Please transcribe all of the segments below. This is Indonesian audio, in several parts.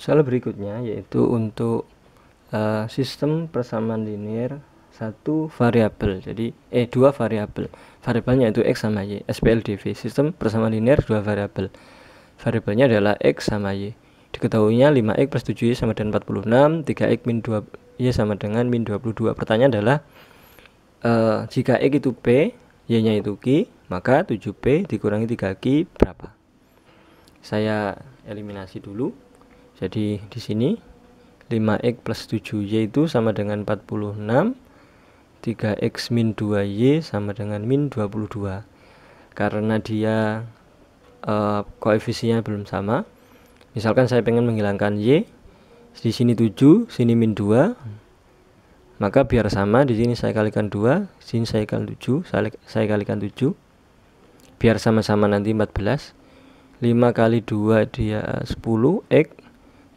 Soal berikutnya yaitu untuk uh, sistem persamaan linear satu variabel. Jadi eh dua variabel. Variabelnya itu x sama y. SPLDV sistem persamaan linear dua variabel. Variabelnya adalah x sama y. Diketahuinya 5x plus 7y sama dengan 46, 3x min 2y sama dengan min 22. Pertanyaan adalah uh, jika x itu p, y-nya itu q, maka 7p dikurangi 3q berapa? Saya eliminasi dulu jadi di sini 5x plus 7y itu sama dengan 46 3x min 2y sama dengan min 22 karena dia uh, koefisinya belum sama misalkan saya pengen menghilangkan y di sini 7 sini min 2 maka biar sama di sini saya kalikan 2 di sini saya kalikan 7 saya, saya kalikan 7 biar sama-sama nanti 14 5 kali 2 dia 10 x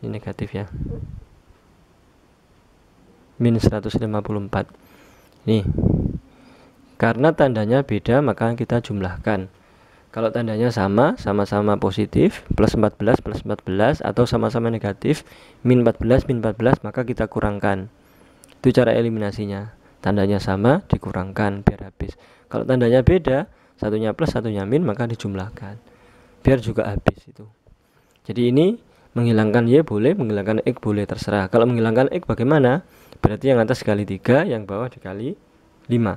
ini negatif ya min 154 Ini karena tandanya beda maka kita jumlahkan kalau tandanya sama sama-sama positif plus 14 plus 14 atau sama-sama negatif min 14 min 14 maka kita kurangkan itu cara eliminasinya tandanya sama dikurangkan biar habis kalau tandanya beda satunya plus satunya min maka dijumlahkan biar juga habis itu jadi ini menghilangkan Y boleh, menghilangkan X boleh, terserah. Kalau menghilangkan X bagaimana? Berarti yang atas kali tiga yang bawah dikali lima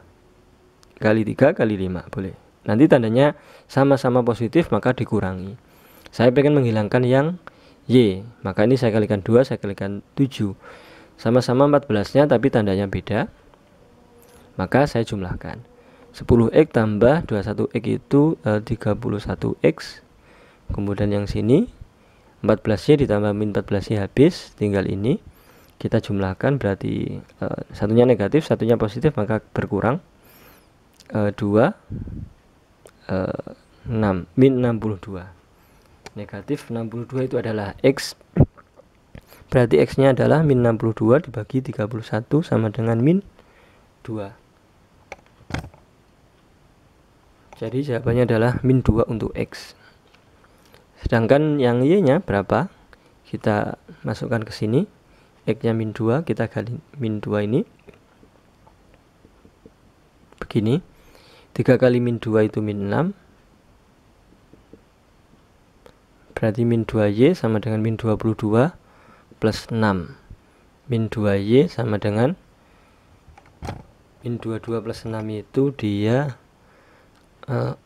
Kali tiga kali lima boleh. Nanti tandanya sama-sama positif, maka dikurangi. Saya pengen menghilangkan yang Y, maka ini saya kalikan dua saya kalikan tujuh Sama-sama empat belasnya tapi tandanya beda. Maka saya jumlahkan. 10x tambah 21x itu eh, puluh 31x. Kemudian yang sini 14Y ditambah min 14Y habis, tinggal ini. Kita jumlahkan berarti uh, satunya negatif, satunya positif, maka berkurang. uh, 2, uh, 6, min 62. Negatif 62 itu adalah X. Berarti X-nya adalah min 62 dibagi 31 sama dengan min 2. Jadi jawabannya adalah min 2 untuk X sedangkan yang y nya berapa kita masukkan ke sini x nya min 2 kita gali min 2 ini begini 3 kali min 2 itu min 6 berarti min 2y sama dengan min 22 plus 6 min 2y sama dengan min 22 plus 6 itu dia uh,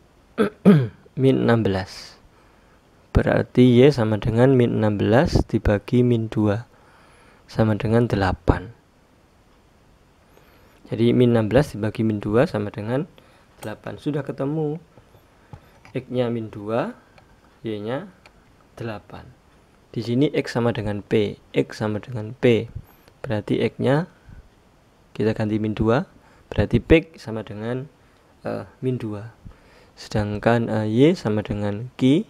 min 16 Berarti Y sama dengan min 16 dibagi min 2 sama dengan 8. Jadi min 16 dibagi min 2 sama dengan 8. Sudah ketemu. X-nya min 2, Y-nya 8. Di sini X sama dengan P. X sama dengan P. Berarti X-nya kita ganti min 2. Berarti P sama dengan uh, min 2. Sedangkan uh, Y sama dengan Q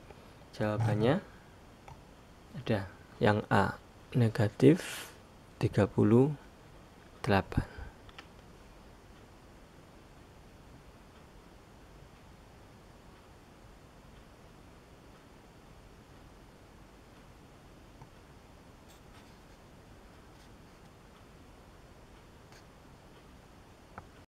Jawabannya ada yang A negatif 38.